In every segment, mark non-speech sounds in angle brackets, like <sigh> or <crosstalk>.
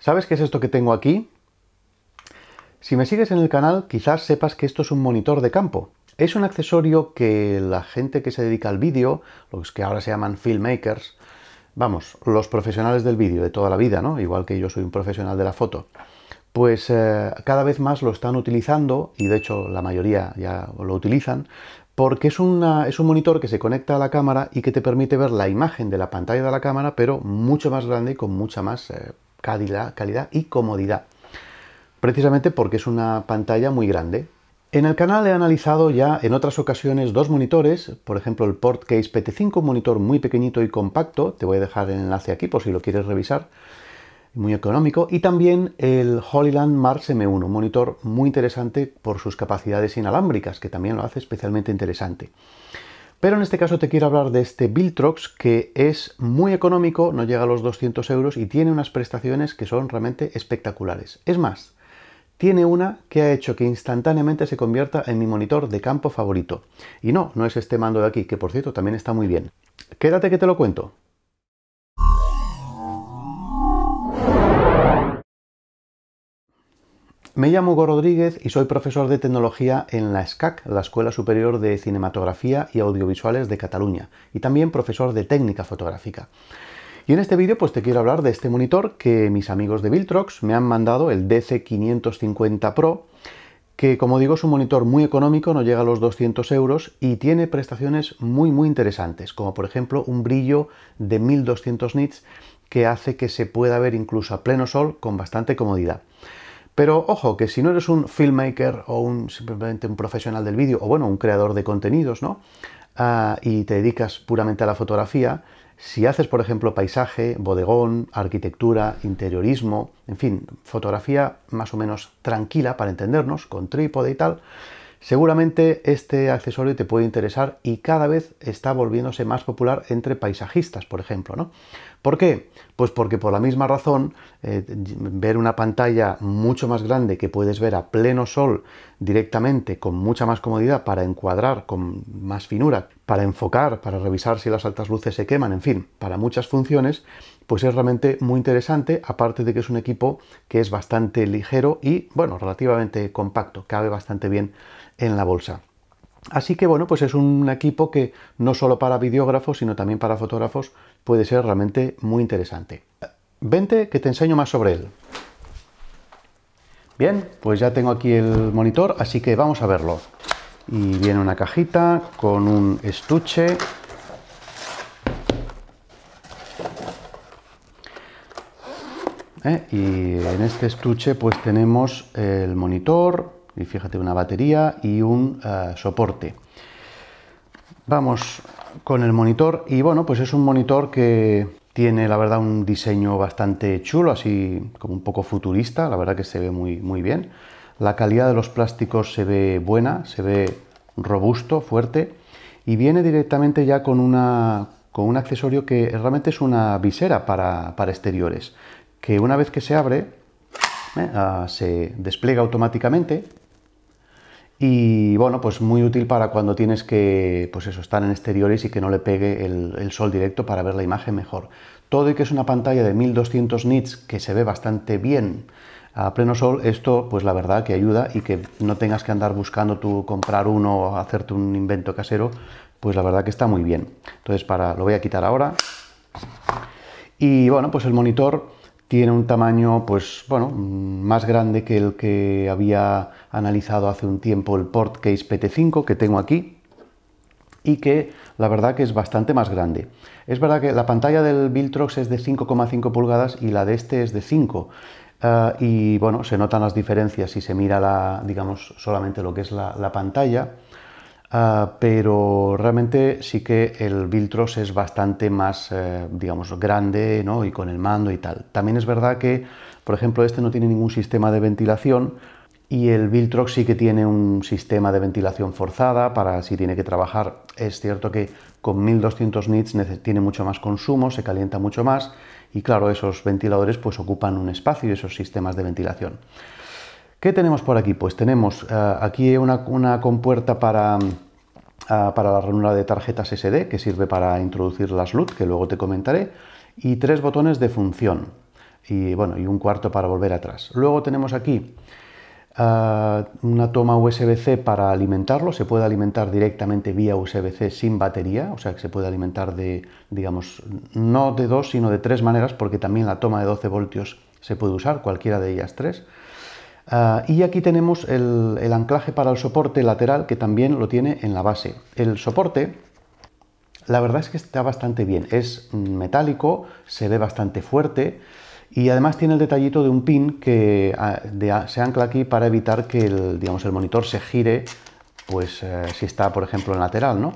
¿Sabes qué es esto que tengo aquí? Si me sigues en el canal, quizás sepas que esto es un monitor de campo. Es un accesorio que la gente que se dedica al vídeo, los que ahora se llaman filmmakers, vamos, los profesionales del vídeo de toda la vida, ¿no? Igual que yo soy un profesional de la foto, pues eh, cada vez más lo están utilizando, y de hecho la mayoría ya lo utilizan, porque es, es un monitor que se conecta a la cámara y que te permite ver la imagen de la pantalla de la cámara, pero mucho más grande y con mucha más eh, calidad, calidad y comodidad, precisamente porque es una pantalla muy grande. En el canal he analizado ya en otras ocasiones dos monitores, por ejemplo el Portcase PT5, un monitor muy pequeñito y compacto, te voy a dejar el enlace aquí por si lo quieres revisar, muy económico, y también el Holyland Mars M1, un monitor muy interesante por sus capacidades inalámbricas, que también lo hace especialmente interesante. Pero en este caso te quiero hablar de este Viltrox que es muy económico, no llega a los 200 euros y tiene unas prestaciones que son realmente espectaculares. Es más, tiene una que ha hecho que instantáneamente se convierta en mi monitor de campo favorito. Y no, no es este mando de aquí, que por cierto también está muy bien. Quédate que te lo cuento. Me llamo Hugo Rodríguez y soy profesor de tecnología en la SCAC, la Escuela Superior de Cinematografía y Audiovisuales de Cataluña, y también profesor de técnica fotográfica. Y en este vídeo pues te quiero hablar de este monitor que mis amigos de Viltrox me han mandado, el DC550 Pro, que como digo es un monitor muy económico, no llega a los 200 euros y tiene prestaciones muy muy interesantes, como por ejemplo un brillo de 1200 nits que hace que se pueda ver incluso a pleno sol con bastante comodidad. Pero ojo, que si no eres un filmmaker o un, simplemente un profesional del vídeo, o bueno, un creador de contenidos, ¿no? Ah, y te dedicas puramente a la fotografía, si haces, por ejemplo, paisaje, bodegón, arquitectura, interiorismo, en fin, fotografía más o menos tranquila para entendernos, con trípode y tal, Seguramente este accesorio te puede interesar y cada vez está volviéndose más popular entre paisajistas, por ejemplo. ¿no? ¿Por qué? Pues porque por la misma razón, eh, ver una pantalla mucho más grande que puedes ver a pleno sol directamente con mucha más comodidad para encuadrar con más finura, para enfocar, para revisar si las altas luces se queman, en fin, para muchas funciones, pues es realmente muy interesante, aparte de que es un equipo que es bastante ligero y, bueno, relativamente compacto, cabe bastante bien en la bolsa. Así que bueno, pues es un equipo que no solo para videógrafos, sino también para fotógrafos puede ser realmente muy interesante. Vente que te enseño más sobre él. Bien, pues ya tengo aquí el monitor, así que vamos a verlo. Y viene una cajita con un estuche ¿eh? Y en este estuche pues tenemos el monitor, y fíjate una batería y un eh, soporte. Vamos con el monitor y bueno, pues es un monitor que tiene la verdad un diseño bastante chulo, así como un poco futurista, la verdad que se ve muy, muy bien. La calidad de los plásticos se ve buena, se ve robusto, fuerte y viene directamente ya con, un accesorio que realmente es una visera para exteriores que una vez que se abre, eh, ah, se despliega automáticamente y bueno, pues muy útil para cuando tienes que, pues eso, estar en exteriores y que no le pegue el, sol directo para ver la imagen mejor. Todo y que es una pantalla de 1200 nits que se ve bastante bien a pleno sol, esto pues la verdad que ayuda y que no tengas que andar buscando tú comprar uno o hacerte un invento casero, pues la verdad que está muy bien. Entonces para, lo voy a quitar ahora. Y bueno, pues el monitor tiene un tamaño, pues bueno, más grande que el que había analizado hace un tiempo el Portcase PT5 que tengo aquí y que la verdad que es bastante más grande. Es verdad que la pantalla del Viltrox es de 5,5 pulgadas y la de este es de 5. Eh, y bueno, se notan las diferencias si se mira la, digamos, solamente lo que es la pantalla. Ah, pero realmente sí que el Viltros es bastante más, eh, digamos, grande ¿no? y con el mando y tal. También es verdad que, por ejemplo, este no tiene ningún sistema de ventilación y el Viltrox sí que tiene un sistema de ventilación forzada para si tiene que trabajar. Es cierto que con 1200 nits tiene mucho más consumo, se calienta mucho más y claro, esos ventiladores pues ocupan un espacio esos sistemas de ventilación. ¿Qué tenemos por aquí? Pues tenemos eh, aquí una, compuerta mm, ah, para, la ranura de tarjetas SD, que sirve para introducir las LUT, que luego te comentaré, y tres botones de función, y bueno, y un cuarto para volver atrás. Luego tenemos aquí ah, una toma USB-C para alimentarlo, se puede alimentar directamente vía USB-C sin batería, o sea que se puede alimentar de, digamos, no de dos, sino de tres maneras, porque también la toma de 12 voltios se puede usar, cualquiera de ellas tres. Ah, y aquí tenemos el, anclaje para el soporte lateral que también lo tiene en la base. El soporte, la verdad es que está bastante bien. Es metálico, se ve bastante fuerte y además tiene el detallito de un pin que ah, ah, se ancla aquí para evitar que el, digamos, el monitor se gire pues, eh, si está, por ejemplo, en lateral. ¿no?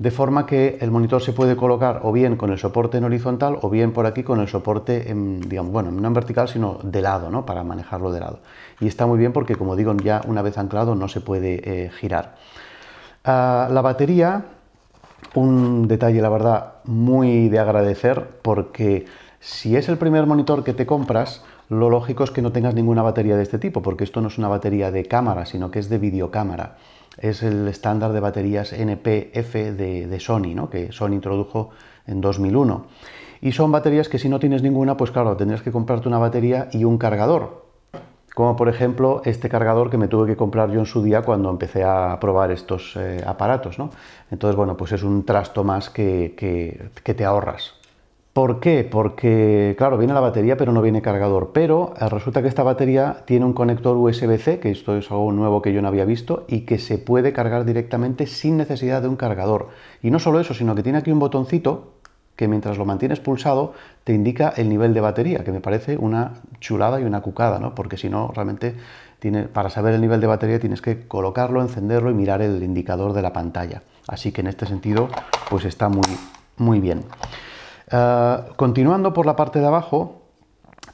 de forma que el monitor se puede colocar o bien con el soporte en horizontal o bien por aquí con el soporte, en, digamos, bueno, no en vertical, sino de lado, ¿no? Para manejarlo de lado. Y está muy bien porque, como digo, ya una vez anclado no se puede eh, girar. Ah, la batería, un detalle, la verdad, muy de agradecer porque si es el primer monitor que te compras, lo lógico es que no tengas ninguna batería de este tipo, porque esto no es una batería de cámara, sino que es de videocámara es el estándar de baterías NPF de, de Sony, que Sony introdujo en 2001. Y son baterías que si no tienes ninguna, pues claro, tendrías que comprarte una batería y un cargador. Como por ejemplo este cargador que me tuve que comprar yo en su día cuando empecé a probar estos eh, aparatos. ¿no? Entonces, bueno, pues es un trasto más que, que te ahorras. ¿Por qué? Porque, claro, viene la batería pero no viene cargador, pero eh, resulta que esta batería tiene un conector USB-C, que esto es algo nuevo que yo no había visto, y que se puede cargar directamente sin necesidad de un cargador. Y no solo eso, sino que tiene aquí un botoncito que mientras lo mantienes pulsado te indica el nivel de batería, que me parece una chulada y una cucada, ¿no? Porque si no, realmente para saber el nivel de batería tienes que colocarlo, encenderlo y mirar el indicador de la pantalla. Así que en este sentido, pues está muy, muy bien. Eh, continuando por la parte de abajo,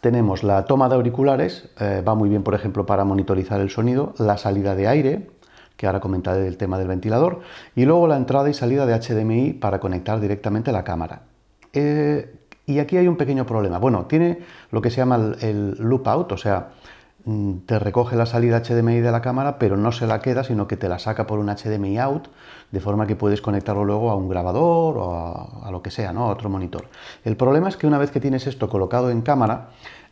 tenemos la toma de auriculares, eh, va muy bien, por ejemplo, para monitorizar el sonido, la salida de aire, que ahora comentaré el tema del ventilador, y luego la entrada y salida de HDMI para conectar directamente la cámara. Eh, y aquí hay un pequeño problema. Bueno, tiene lo que se llama el loop out, o sea, Mm, te recoge la salida HDMI de la cámara, pero no se la queda, sino que te la saca por un HDMI out, de forma que puedes conectarlo luego a un grabador o a, lo que sea, ¿no? a otro monitor. El problema es que una vez que tienes esto colocado en cámara,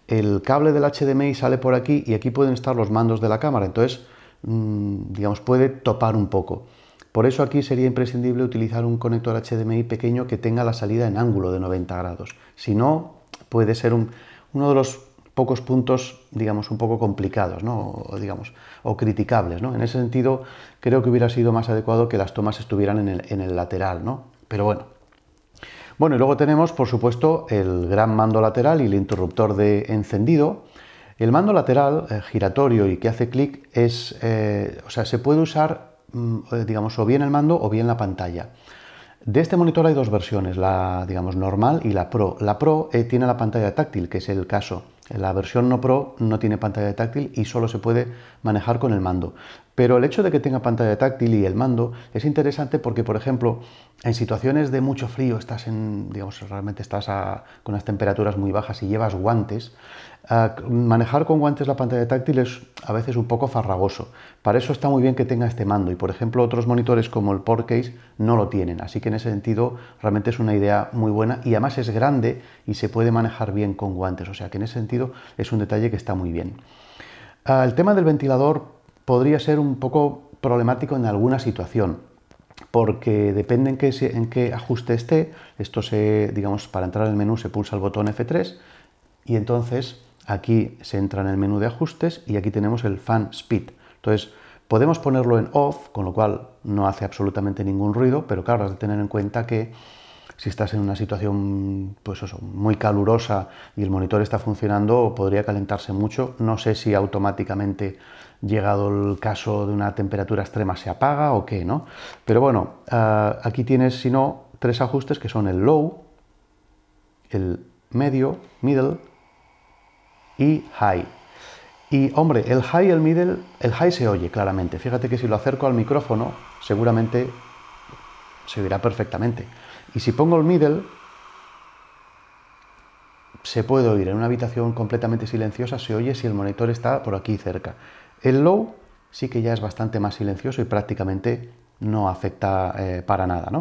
el cable del HDMI sale por aquí y aquí pueden estar los mandos de la cámara, entonces, mm, digamos, puede topar un poco. Por eso aquí sería imprescindible utilizar un conector HDMI pequeño que tenga la salida en ángulo de 90 grados. Si no, puede ser un, uno de los pocos puntos, digamos, un poco complicados, ¿no? o, digamos, o criticables. ¿no? En ese sentido, creo que hubiera sido más adecuado que las tomas estuvieran en el, lateral, ¿no? Pero bueno. Bueno, y luego tenemos, por supuesto, el gran mando lateral y el interruptor de encendido. El mando lateral eh, giratorio y que hace clic es, eh, o sea, se puede usar, mm, eh, digamos, o bien el mando o bien la pantalla. De este monitor hay dos versiones, la digamos normal y la Pro. La Pro tiene la pantalla táctil, que es el caso. La versión no Pro no tiene pantalla táctil y solo se puede manejar con el mando. Pero el hecho de que tenga pantalla táctil y el mando es interesante porque, por ejemplo, en situaciones de mucho frío, estás en, digamos, realmente estás con unas temperaturas muy bajas y llevas guantes, ah, manejar con guantes la pantalla táctil es a veces un poco farragoso. Para eso está muy bien que tenga este mando y, por ejemplo, otros monitores como el Portcase no lo tienen, así que en ese sentido realmente es una idea muy buena y además es grande y se puede manejar bien con guantes, o sea que en ese sentido es un detalle que está muy bien. Ah, el tema del ventilador podría ser un poco problemático en alguna situación, porque depende en qué, en qué, ajuste esté, esto se, digamos, para entrar el menú se pulsa el botón F3 y entonces aquí se entra en el menú de ajustes y aquí tenemos el fan speed. Entonces, podemos ponerlo en off, con lo cual no hace absolutamente ningún ruido, pero claro, has de tener en cuenta que si estás en una situación pues muy calurosa y el monitor está funcionando, podría calentarse mucho. No sé si automáticamente, llegado el caso de una temperatura extrema, se apaga o qué, ¿no? Pero bueno, ah, aquí tienes, si no, tres ajustes que son el low, el medio, middle y high. Y hombre, el high y el middle, el high se oye claramente. Fíjate que si lo acerco al micrófono, seguramente se oirá perfectamente. Y si pongo el middle, se puede oír. En una habitación completamente silenciosa se oye si el monitor está por aquí cerca. El low sí que ya es bastante más silencioso y prácticamente no afecta eh, para nada.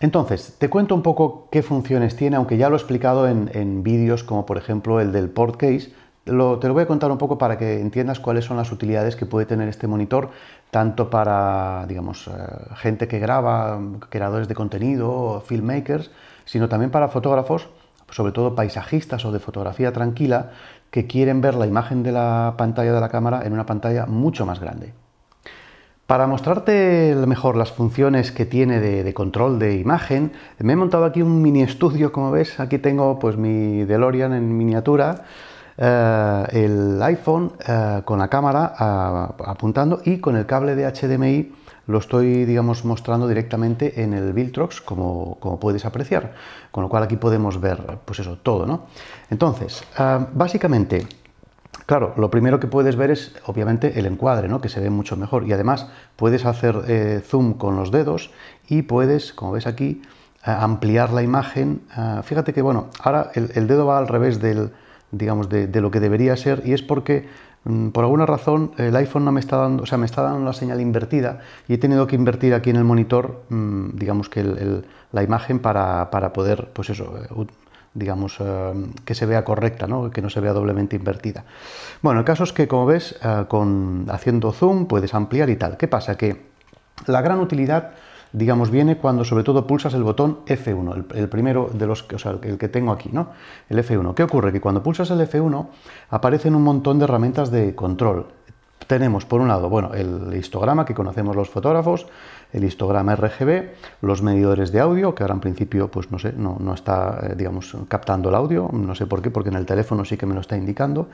Entonces, te cuento un poco qué funciones tiene, aunque ya lo he explicado en, en vídeos como por ejemplo el del port case, te lo voy a contar un poco para que entiendas cuáles son las utilidades que puede tener este monitor, tanto para, digamos, eh, gente que graba, creadores de contenido, filmmakers, sino también para fotógrafos, sobre todo paisajistas o de fotografía tranquila, que quieren ver la imagen de la pantalla de la cámara en una pantalla mucho más grande. Para mostrarte mejor las funciones que tiene de, control de imagen, me he montado aquí un mini estudio, como ves, aquí tengo pues mi DeLorean en miniatura, eh, el iPhone eh, con la cámara apuntando y con el cable de HDMI lo estoy digamos mostrando directamente en el Viltrox como, como puedes apreciar con lo cual aquí podemos ver pues eso todo no entonces eh, básicamente Claro, lo primero que puedes ver es obviamente el encuadre, ¿no? que se ve mucho mejor. Y además puedes hacer zoom con los dedos y puedes, como ves aquí, ampliar la imagen. fíjate que, bueno, ahora el, dedo va al revés del, digamos, de, lo que debería ser y es porque mm, por alguna razón el iPhone no me está dando, o sea, me está dando la señal invertida y he tenido que invertir aquí en el monitor, mm, digamos que la imagen para, poder, pues eso, eh, digamos, eh, que se vea correcta, ¿no? que no se vea doblemente invertida. Bueno, el caso es que, como ves, eh, con, haciendo zoom puedes ampliar y tal. ¿Qué pasa? Que la gran utilidad digamos, viene cuando sobre todo pulsas el botón F1, el, primero de los que, o sea, el que tengo aquí, ¿no? El F1. ¿Qué ocurre? Que cuando pulsas el F1 aparecen un montón de herramientas de control. Tenemos por un lado, bueno, el histograma que conocemos los fotógrafos, el histograma RGB, los medidores de audio, que ahora en principio, pues no sé, no, no está, eh, digamos, captando el audio, no sé por qué, porque en el teléfono sí que me lo está indicando.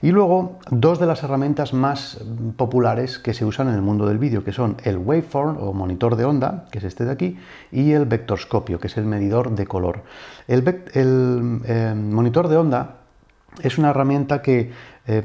Y luego, dos de las herramientas más populares que se usan en el mundo del vídeo, que son el waveform o monitor de onda, que es este de aquí, y el vectorscopio, que es el medidor de color. El, em, monitor de onda es una herramienta que... Eh,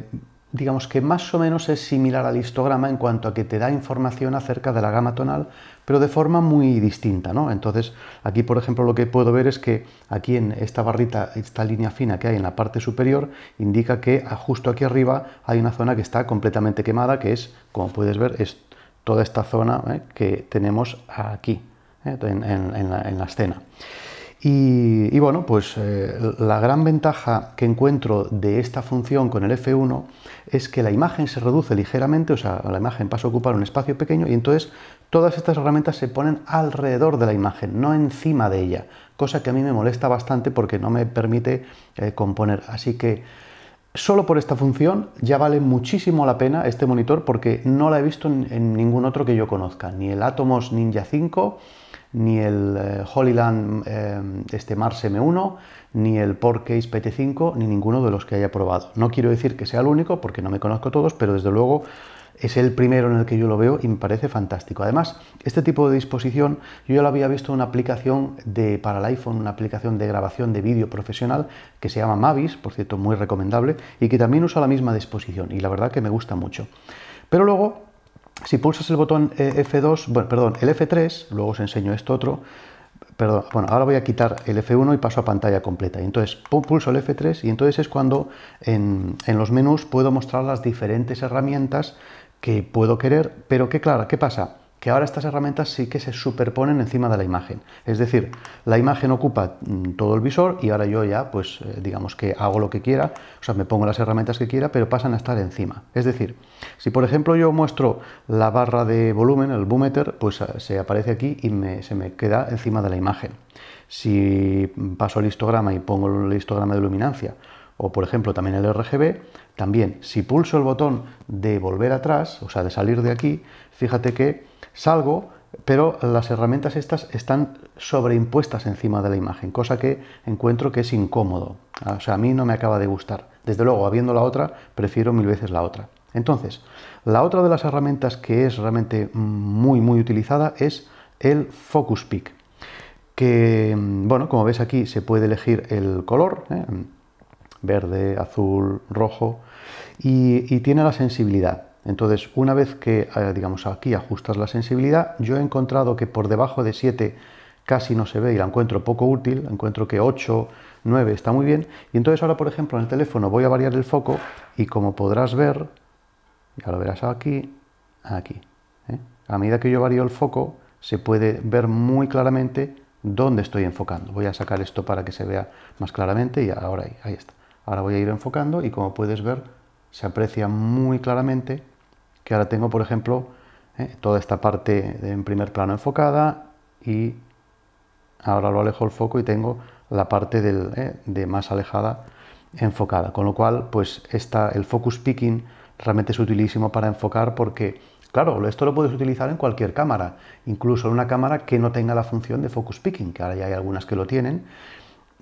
digamos que más o menos es similar al histograma en cuanto a que te da información acerca de la gama tonal pero de forma muy distinta. ¿no? Entonces, aquí, por ejemplo, lo que puedo ver es que aquí en esta barrita, esta línea fina que hay en la parte superior, indica que ah, justo aquí arriba hay una zona que está completamente quemada, que es, como puedes ver, es toda esta zona ¿eh? que tenemos aquí, ¿eh? en, la, escena. Y, bueno, pues eh, la gran ventaja que encuentro de esta función con el F1 es que la imagen se reduce ligeramente, o sea, la imagen pasa a ocupar un espacio pequeño y entonces Todas estas herramientas se ponen alrededor de la imagen, no encima de ella, cosa que a mí me molesta bastante porque no me permite eh, componer. Así que solo por esta función ya vale muchísimo la pena este monitor porque no la he visto en, ningún otro que yo conozca, ni el Atomos Ninja 5, ni el eh, Holyland eh, este Mars M1, ni el Case PT5, ni ninguno de los que haya probado. No quiero decir que sea el único porque no me conozco todos, pero desde luego es el primero en el que yo lo veo y me parece fantástico. Además, este tipo de disposición yo ya lo había visto en una aplicación de, para el iPhone, una aplicación de grabación de vídeo profesional que se llama Mavis, por cierto, muy recomendable, y que también usa la misma disposición y la verdad que me gusta mucho. Pero luego, si pulsas el botón eh, F2, bueno, perdón, el F3, luego os enseño esto otro, perdón, bueno, ahora voy a quitar el F1 y paso a pantalla completa. Y entonces pulso el F3 y entonces es cuando en, en los menús puedo mostrar las diferentes herramientas que puedo querer, pero que claro, ¿qué pasa? Que ahora estas herramientas sí que se superponen encima de la imagen. Es decir, la imagen ocupa mm, todo el visor y ahora yo ya, pues eh, digamos que hago lo que quiera, o sea, me pongo las herramientas que quiera, pero pasan a estar encima. Es decir, si por ejemplo yo muestro la barra de volumen, el boometer, pues eh, se aparece aquí y me, se me queda encima de la imagen. Si paso el histograma y pongo el histograma de luminancia o por ejemplo también el RGB, también si pulso el botón de volver atrás, o sea, de salir de aquí, fíjate que salgo, pero las herramientas estas están sobreimpuestas encima de la imagen, cosa que encuentro que es incómodo. Ah, o sea, a mí no me acaba de gustar. Desde luego, habiendo la otra, prefiero mil veces la otra. Entonces, la otra de las herramientas que es realmente muy, muy utilizada es el Focus pick Que, mm, bueno, como ves aquí, se puede elegir el color. ¿eh? verde, azul, rojo, y, tiene la sensibilidad. Entonces, una vez que, eh, digamos, aquí ajustas la sensibilidad, yo he encontrado que por debajo de 7 casi no se ve y la encuentro poco útil, encuentro que 8, 9 está muy bien. Y entonces ahora, por ejemplo, en el teléfono voy a variar el foco y como podrás ver, ya lo verás aquí, aquí. ¿eh? A medida que yo varío el foco, se puede ver muy claramente dónde estoy enfocando. Voy a sacar esto para que se vea más claramente y ahora ahí está. Ahora voy a ir enfocando y como puedes ver se aprecia muy claramente que ahora tengo, por ejemplo, eh, toda esta parte en primer plano enfocada y ahora lo alejo el foco y tengo la parte eh, de más alejada enfocada. Con lo cual, pues esta, el focus picking realmente es utilísimo para enfocar porque, claro, esto lo puedes utilizar en cualquier cámara, incluso en una cámara que no tenga la función de focus picking, que ahora ya hay algunas que lo tienen.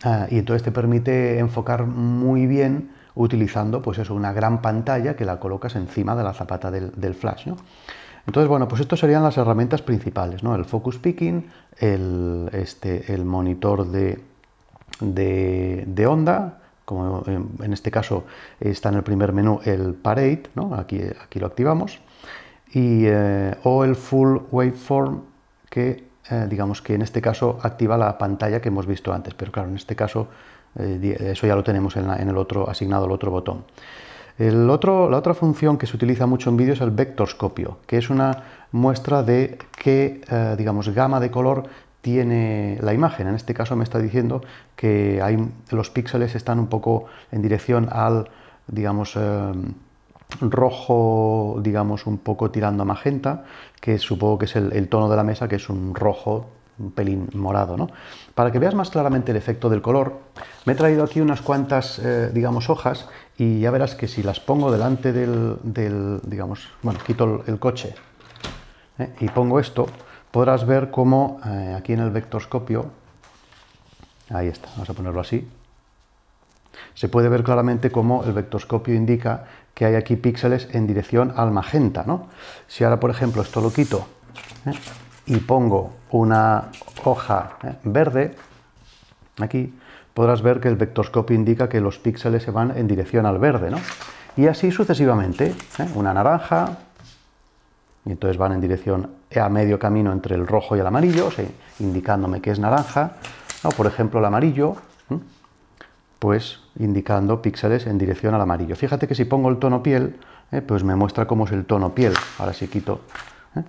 Ah, y entonces te permite enfocar muy bien utilizando pues eso, una gran pantalla que la colocas encima de la zapata del, flash. ¿no? Entonces, bueno, pues estas serían las herramientas principales, ¿no? El focus picking, el, este, el monitor de, onda, como en este caso está en el primer menú el parade, Aquí, aquí lo activamos, y, eh, o el full waveform que eh, digamos que en este caso activa la pantalla que hemos visto antes, pero claro, en este caso eh, eso ya lo tenemos en, el otro, asignado al otro botón. El otro, la otra función que se utiliza mucho en vídeo es el vectorscopio, que es una muestra de qué, eh, digamos, gama de color tiene la imagen. En este caso me está diciendo que los píxeles están un poco en dirección al, digamos, rojo, digamos, un poco tirando a magenta, que supongo que es el, tono de la mesa, que es un rojo un pelín morado, ¿no? Para que veas más claramente el efecto del color, me he traído aquí unas cuantas, eh, digamos, hojas y ya verás que si las pongo delante del, digamos, bueno, quito el, coche ¿eh? y pongo esto, podrás ver cómo eh, aquí en el vectorscopio, ahí está, vamos a ponerlo así, se puede ver claramente cómo el vectorscopio indica que hay aquí píxeles en dirección al magenta. ¿no? Si ahora, por ejemplo, esto lo quito ¿eh? y pongo una hoja ¿eh? verde, aquí podrás ver que el vectorscopio indica que los píxeles se van en dirección al verde. Y así sucesivamente, ¿eh? una naranja, y entonces van en dirección a medio camino entre el rojo y el amarillo, indicándome que es naranja. o Por ejemplo, el amarillo, pues indicando píxeles en dirección al amarillo. Fíjate que si pongo el tono piel, eh, pues me muestra cómo es el tono piel. Ahora si quito. Eh.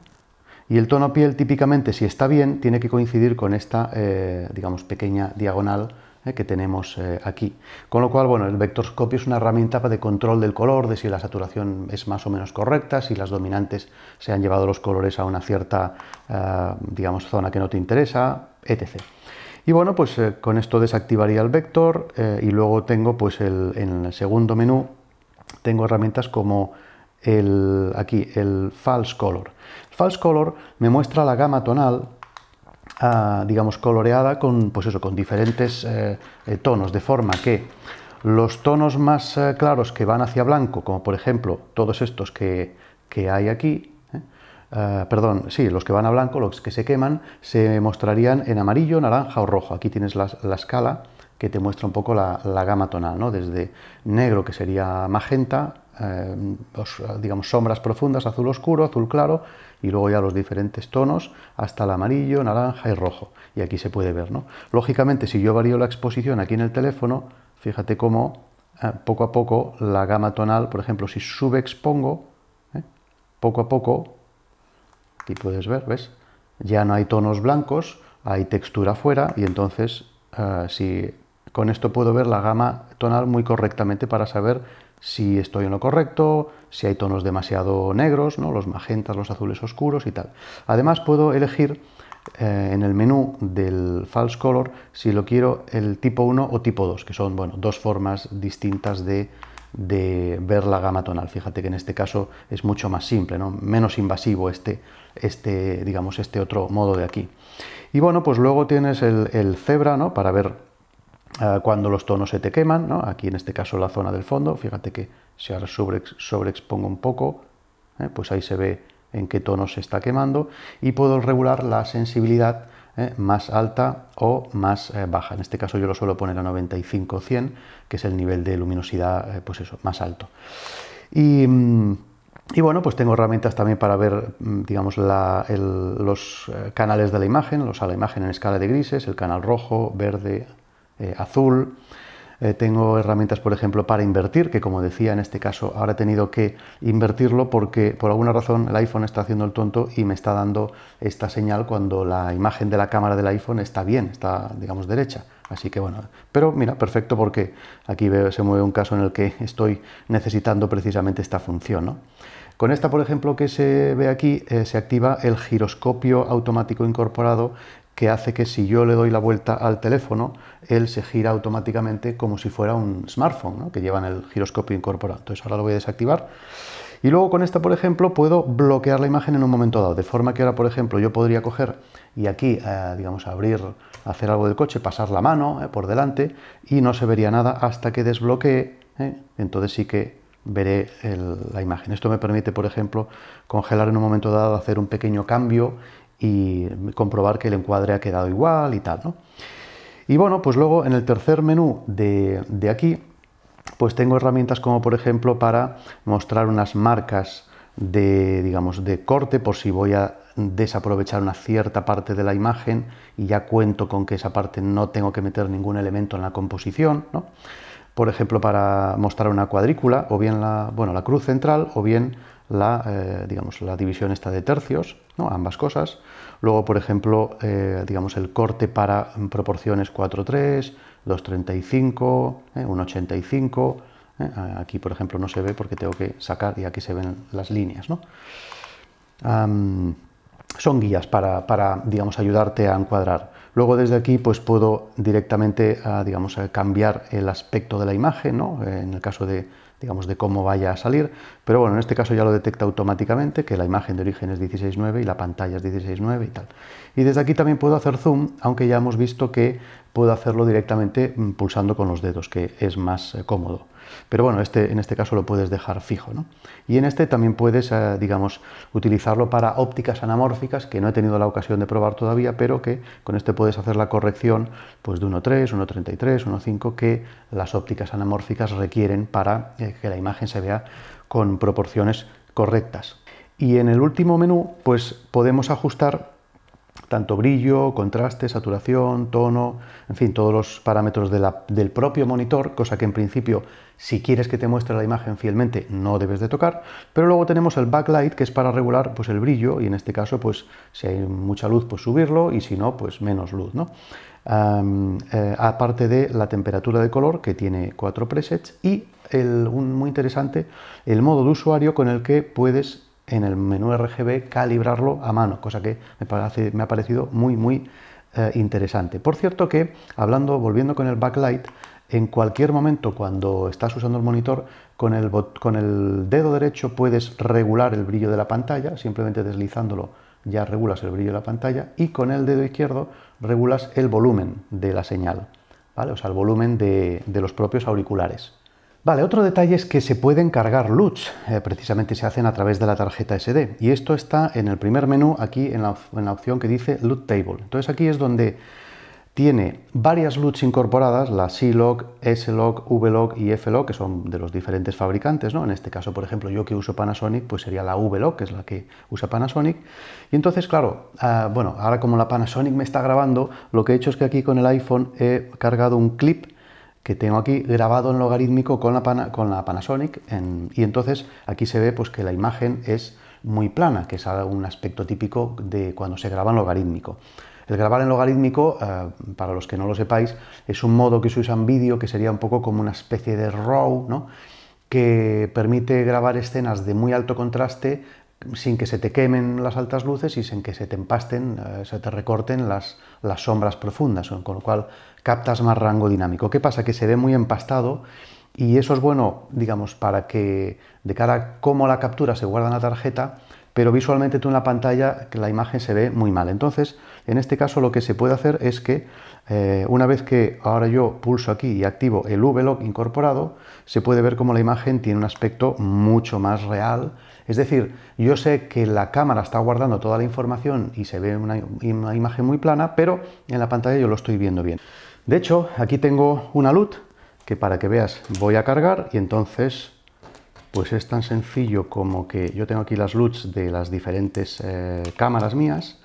Y el tono piel típicamente, si está bien, tiene que coincidir con esta, eh, digamos, pequeña diagonal que tenemos aquí. Con lo cual, bueno, el vectorscopio es una herramienta de control del color, de si la saturación es más o menos correcta, si las dominantes se han llevado los colores a una cierta, ah, digamos, zona que no te interesa, etc. Y bueno, pues eh, con esto desactivaría el vector eh, y luego tengo pues el, en el segundo menú tengo herramientas como el, aquí el false color. El false color me muestra la gama tonal ah, digamos coloreada con pues eso con diferentes eh, tonos de forma que los tonos más claros que van hacia blanco, como por ejemplo todos estos que, que hay aquí, eh, perdón, sí, los que van a blanco, los que se queman, se mostrarían en amarillo, naranja o rojo. Aquí tienes la, escala que te muestra un poco la, gama tonal, ¿no? desde negro, que sería magenta, eh, digamos, sombras profundas, azul oscuro, azul claro, y luego ya los diferentes tonos hasta el amarillo, naranja y rojo. Y aquí se puede ver. ¿no? Lógicamente, si yo varío la exposición aquí en el teléfono, fíjate cómo eh, poco a poco la gama tonal, por ejemplo, si subexpongo, poco a poco Aquí puedes ver, ¿ves? Ya no hay tonos blancos, hay textura fuera y entonces eh, si con esto puedo ver la gama tonal muy correctamente para saber si estoy en lo correcto, si hay tonos demasiado negros, ¿no? los magentas, los azules oscuros y tal. Además puedo elegir eh, en el menú del False Color si lo quiero el tipo 1 o tipo 2, que son bueno, dos formas distintas de de ver la gama tonal. Fíjate que en este caso es mucho más simple, ¿no? menos invasivo este, este, digamos, este otro modo de aquí. Y bueno, pues luego tienes el, el cebra ¿no? para ver ah, cuando los tonos se te queman. Aquí en este caso la zona del fondo. Fíjate que si ahora sobreexpongo un poco, ¿eh? pues ahí se ve en qué tono se está quemando. Y puedo regular la sensibilidad ¿eh? más alta o más eh, baja. En este caso yo lo suelo poner a 95-100, que es el nivel de luminosidad eh, pues eso, más alto. Mm, y, bueno, pues tengo herramientas también para ver, mm, digamos, los canales de la imagen, los a la imagen en escala de grises, el canal rojo, verde, azul. Eh, tengo herramientas, por ejemplo, para invertir, que como decía en este caso, ahora he tenido que invertirlo porque por alguna razón el iPhone está haciendo el tonto y me está dando esta señal cuando la imagen de la cámara del iPhone está bien, está, digamos, derecha. Así que bueno, pero mira, perfecto porque aquí se mueve un caso en el que estoy necesitando precisamente esta función. Con esta, por ejemplo, que se ve aquí, eh, se activa el giroscopio automático incorporado que hace que si yo le doy la vuelta al teléfono, él se gira automáticamente como si fuera un smartphone, que llevan el giroscopio incorporado. Entonces ahora lo voy a desactivar. Y luego con esta, por ejemplo, puedo bloquear la imagen en un momento dado. De forma que ahora, por ejemplo, yo podría coger y aquí, eh, digamos, abrir, hacer algo del coche, pasar la mano eh, por delante y no se vería nada hasta que desbloquee. ¿eh? Entonces sí que veré la imagen. Esto me permite, por ejemplo, congelar en un momento dado, hacer un pequeño cambio y comprobar que el encuadre ha quedado igual y tal, Y bueno, pues luego en el tercer menú de, aquí, pues tengo herramientas como por ejemplo para mostrar unas marcas de, digamos, de corte por si voy a desaprovechar una cierta parte de la imagen y ya cuento con que esa parte no tengo que meter ningún elemento en la composición, Por ejemplo, para mostrar una cuadrícula o bien la, bueno, la cruz central o bien la, eh, digamos, la división está de tercios, ¿no? ambas cosas. Luego, por ejemplo, eh, digamos, el corte para proporciones 4.3, 2.35, eh, 1.85. ¿eh? Aquí, por ejemplo, no se ve porque tengo que sacar y aquí se ven las líneas. ¿no? son guías para, para, digamos, ayudarte a encuadrar. Luego desde aquí pues puedo directamente, ah, digamos, cambiar el aspecto de la imagen, ¿no? En el caso de, digamos, de cómo vaya a salir. Pero bueno, en este caso ya lo detecta automáticamente, que la imagen de origen es 16.9 y la pantalla es 16.9 y tal. Y desde aquí también puedo hacer zoom, aunque ya hemos visto que puedo hacerlo directamente mm, pulsando con los dedos, que es más eh, cómodo. Pero bueno, este, en este caso lo puedes dejar fijo. Y en este también puedes, eh, digamos, utilizarlo para ópticas anamórficas, que no he tenido la ocasión de probar todavía, pero que con este puedes hacer la corrección pues, de 1.3, 1.33, 1.5, que las ópticas anamórficas requieren para eh, que la imagen se vea con proporciones correctas. Y en el último menú, pues podemos ajustar tanto brillo, contraste, saturación, tono, en fin, todos los parámetros del propio monitor, cosa que en principio si quieres que te muestre la imagen fielmente no debes de tocar, pero luego tenemos el backlight que es para regular pues el brillo y en este caso pues si hay mucha luz pues subirlo y si no pues menos luz, ¿no? Eh, aparte de la temperatura de color que tiene cuatro presets y un, muy interesante el modo de usuario con el que puedes en el menú RGB calibrarlo a mano, cosa que me, parece, me ha parecido muy, muy eh, interesante. Por cierto que, hablando, volviendo con el backlight, en cualquier momento cuando estás usando el monitor, con el, con el dedo derecho puedes regular el brillo de la pantalla, simplemente deslizándolo ya regulas el brillo de la pantalla y con el dedo izquierdo regulas el volumen de la señal, ¿vale? o sea, el volumen de los propios auriculares. Vale, otro detalle es que se pueden cargar LUTs, eh, precisamente se hacen a través de la tarjeta SD. Y esto está en el primer menú, aquí en la, opción que dice LUT Table. Entonces aquí es donde tiene varias LUTs incorporadas, la C-Log, S-Log, V-Log y F-Log, que son de los diferentes fabricantes, ¿no? En este caso, por ejemplo, yo que uso Panasonic, pues sería la V-Log, que es la que usa Panasonic. Y entonces, claro, ah, bueno, ahora como la Panasonic me está grabando, lo que he hecho es que aquí con el iPhone he cargado un clip que tengo aquí grabado en logarítmico con la, con la Panasonic y entonces aquí se ve pues que la imagen es muy plana, que es un aspecto típico de cuando se graba en logarítmico. El grabar en logarítmico, eh, para los que no lo sepáis, es un modo que se usa en vídeo que sería un poco como una especie de RAW, ¿no? que permite grabar escenas de muy alto contraste sin que se te quemen las altas luces y sin que se te empasten, eh, se te recorten las, las sombras profundas, con lo cual captas más rango dinámico. ¿Qué pasa? Que se ve muy empastado y eso es bueno, digamos, para que de cara a cómo la captura se guarda en la tarjeta, pero visualmente tú en la pantalla la imagen se ve muy mal. Entonces, en este caso lo que se puede hacer es que eh, una vez que ahora yo pulso aquí y activo el VLOG incorporado, se puede ver cómo la imagen tiene un aspecto mucho más real. Es decir, yo sé que la cámara está guardando toda la información y se ve una imagen muy plana, pero en la pantalla yo lo estoy viendo bien. De hecho, aquí tengo una LUT que para que veas voy a cargar y entonces pues es tan sencillo como que yo tengo aquí las LUTs de las diferentes eh, cámaras mías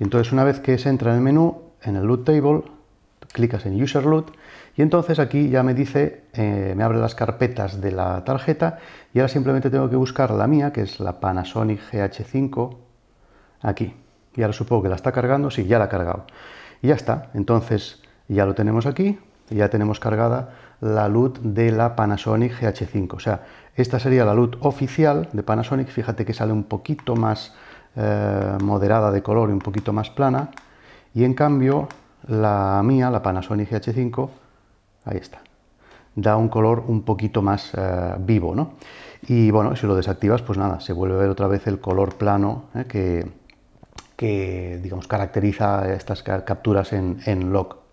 y entonces una vez que se entra en el menú, en el LUT Table, clicas en User LUT y entonces aquí ya me dice, eh, me abre las carpetas de la tarjeta y ahora simplemente tengo que buscar la mía, que es la Panasonic GH5, aquí. Y ahora supongo que la está cargando, sí, ya la ha cargado. Y ya está, entonces ya lo tenemos aquí, ya tenemos cargada la luz de la Panasonic GH5. O sea, esta sería la luz oficial de Panasonic. Fíjate que sale un poquito más eh, moderada de color y un poquito más plana. Y en cambio, la mía, la Panasonic GH5, ahí está. Da un color un poquito más eh, vivo, ¿no? Y bueno, si lo desactivas, pues nada, se vuelve a ver otra vez el color plano eh, que, que, digamos, caracteriza estas capturas en, en log.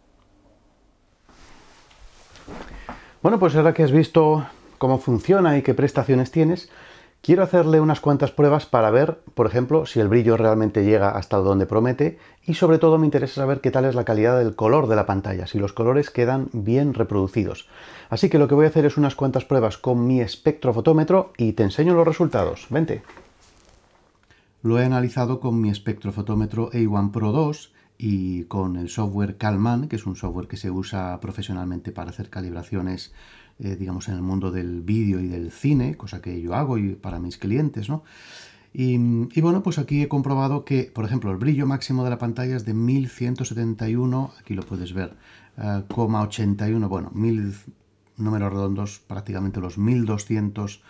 Bueno, pues ahora que has visto cómo funciona y qué prestaciones tienes, quiero hacerle unas cuantas pruebas para ver, por ejemplo, si el brillo realmente llega hasta donde promete y sobre todo me interesa saber qué tal es la calidad del color de la pantalla, si los colores quedan bien reproducidos. Así que lo que voy a hacer es unas cuantas pruebas con mi espectrofotómetro y te enseño los resultados. Vente. Lo he analizado con mi espectrofotómetro A1 Pro 2 y con el software Calman, que es un software que se usa profesionalmente para hacer calibraciones, eh, digamos, en el mundo del vídeo y del cine, cosa que yo hago y para mis clientes, ¿no? Y, bueno, pues aquí he comprobado que, por ejemplo, el brillo máximo de la pantalla es de 1171, aquí lo puedes ver, eh, coma 81, bueno, mil números redondos, prácticamente los 1200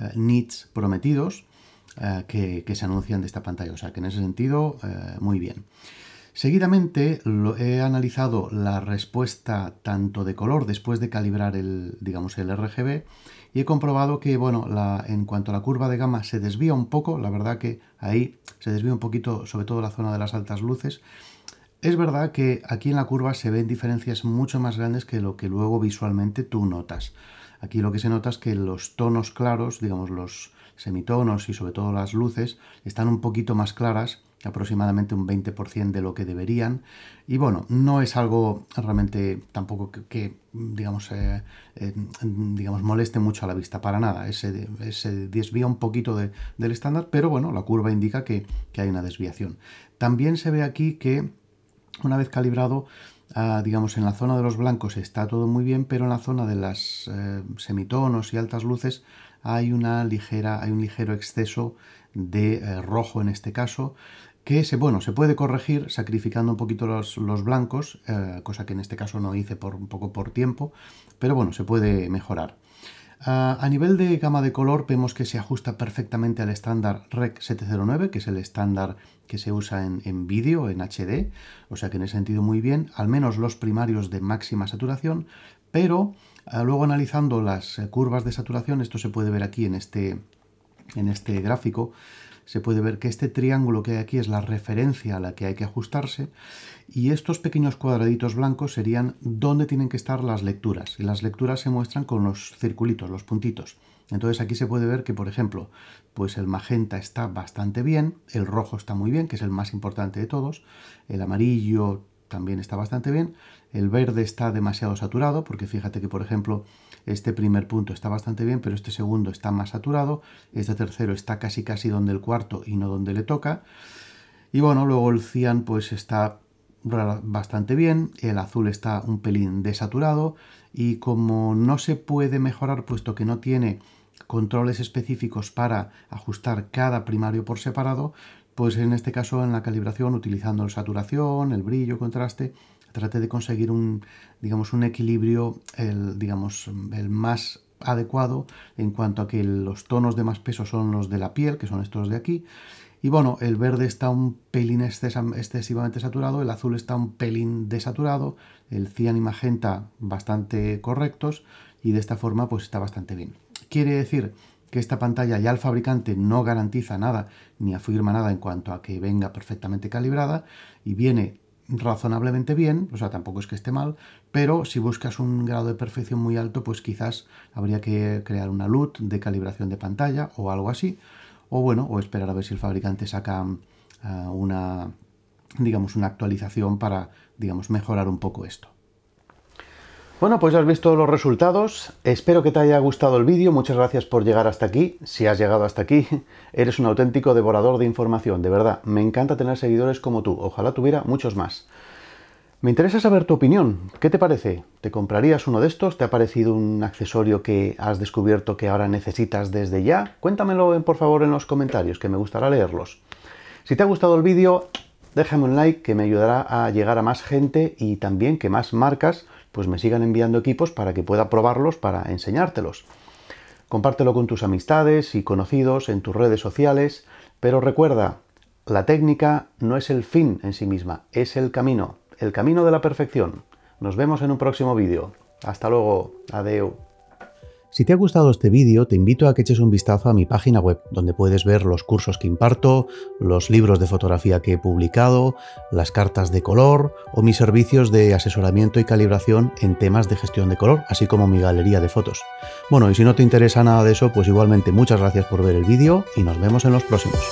eh, nits prometidos que, se anuncian de esta pantalla. O sea que en ese sentido, muy bien. Seguidamente he analizado la respuesta tanto de color después de calibrar el, digamos, el RGB y he comprobado que, bueno, la, en cuanto a la curva de gama se desvía un poco, la verdad que ahí se desvía un poquito, sobre todo la zona de las altas luces. Es verdad que aquí en la curva se ven diferencias mucho más grandes que lo que luego visualmente tú notas. Aquí lo que se nota es que los tonos claros, digamos los semitonos y sobre todo las luces, están un poquito más claras aproximadamente un 20% de lo que deberían. Y bueno, no es algo realmente tampoco que, digamos, eh, eh, digamos, moleste mucho a la vista para nada. Ese, desvía un poquito de, del estándar, pero bueno, la curva indica que, hay una desviación. También se ve aquí que una vez calibrado, ah, digamos, en la zona de los blancos está todo muy bien, pero en la zona de las eh, semitonos y altas luces hay, una ligera, hay un ligero exceso de rojo en este caso que se, bueno, se puede corregir sacrificando un poquito los, blancos, eh, cosa que en este caso no hice por un poco por tiempo, pero bueno, se puede mejorar. Ah, a nivel de gama de color vemos que se ajusta perfectamente al estándar REC 709, que es el estándar que se usa en, vídeo, en HD, o sea que en ese sentido muy bien, al menos los primarios de máxima saturación, pero ah, luego analizando las eh, curvas de saturación, esto se puede ver aquí en este, en este gráfico, se puede ver que este triángulo que hay aquí es la referencia a la que hay que ajustarse y estos pequeños cuadraditos blancos serían dónde tienen que estar las lecturas y las lecturas se muestran con los circulitos, los puntitos. Entonces aquí se puede ver que, por ejemplo, pues el magenta está bastante bien, el rojo está muy bien, que es el más importante de todos, el amarillo también está bastante bien el verde está demasiado saturado, porque fíjate que, por ejemplo, este primer punto está bastante bien, pero este segundo está más saturado, este tercero está casi casi donde el cuarto y no donde le toca. Y bueno, luego el cian pues está bastante bien, el azul está un pelín desaturado y como no se puede mejorar puesto que no tiene controles específicos para ajustar cada primario por separado, pues en este caso en la calibración utilizando la saturación, el brillo, contraste, trate de conseguir un, digamos, un equilibrio el, digamos, el más adecuado en cuanto a que los tonos de más peso son los de la piel, que son estos de aquí. Y bueno, el verde está un pelín excesivamente saturado, el azul está un pelín desaturado, el cian y magenta bastante correctos y de esta forma pues está bastante bien. Quiere decir que esta pantalla ya el fabricante no garantiza nada ni afirma nada en cuanto a que venga perfectamente calibrada y viene razonablemente bien, o sea, tampoco es que esté mal, pero si buscas un grado de perfección muy alto, pues quizás habría que crear una LUT de calibración de pantalla o algo así, o bueno, o esperar a ver si el fabricante saca ah, una, digamos, una actualización para, digamos, mejorar un poco esto. Bueno, pues ya has visto los resultados. Espero que te haya gustado el vídeo. Muchas gracias por llegar hasta aquí. Si has llegado hasta aquí, <laughs> eres un auténtico devorador de información. De verdad, me encanta tener seguidores como tú. Ojalá tuviera muchos más. Me interesa saber tu opinión. ¿Qué te parece? ¿Te comprarías uno de estos? ¿Te ha parecido un accesorio que has descubierto que ahora necesitas desde ya? Cuéntamelo por favor en los comentarios, que me gustará leerlos. Si te ha gustado el vídeo, déjame un like que me ayudará a llegar a más gente y también que más marcas pues me sigan enviando equipos para que pueda probarlos, para enseñártelos. Compártelo con tus amistades y conocidos en tus redes sociales, pero recuerda, la técnica no es el fin en sí misma, es el camino, el camino de la perfección. Nos vemos en un próximo vídeo. Hasta luego, adeu. Si te ha gustado este vídeo, te invito a que eches un vistazo a mi página web, donde puedes ver los cursos que imparto, los libros de fotografía que he publicado, las cartas de color o mis servicios de asesoramiento y calibración en temas de gestión de color, así como mi galería de fotos. Bueno, y si no te interesa nada de eso, pues igualmente muchas gracias por ver el vídeo y nos vemos en los próximos.